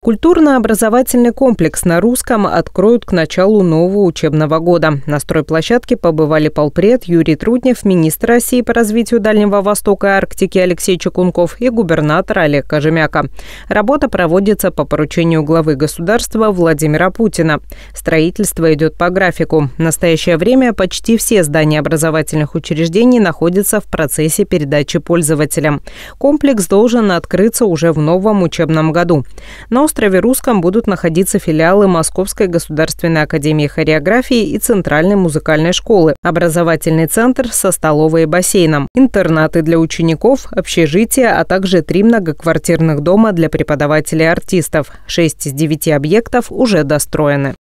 Культурно-образовательный комплекс на русском откроют к началу нового учебного года. На стройплощадке побывали полпред Юрий Труднев, министр России по развитию Дальнего Востока и Арктики Алексей Чекунков и губернатор Олег Кожемяка. Работа проводится по поручению главы государства Владимира Путина. Строительство идет по графику. В настоящее время почти все здания образовательных учреждений находятся в процессе передачи пользователям. Комплекс должен открыться уже в новом учебном году. Но острове Русском будут находиться филиалы Московской государственной академии хореографии и Центральной музыкальной школы, образовательный центр со столовой и бассейном, интернаты для учеников, общежития, а также три многоквартирных дома для преподавателей и артистов. Шесть из девяти объектов уже достроены.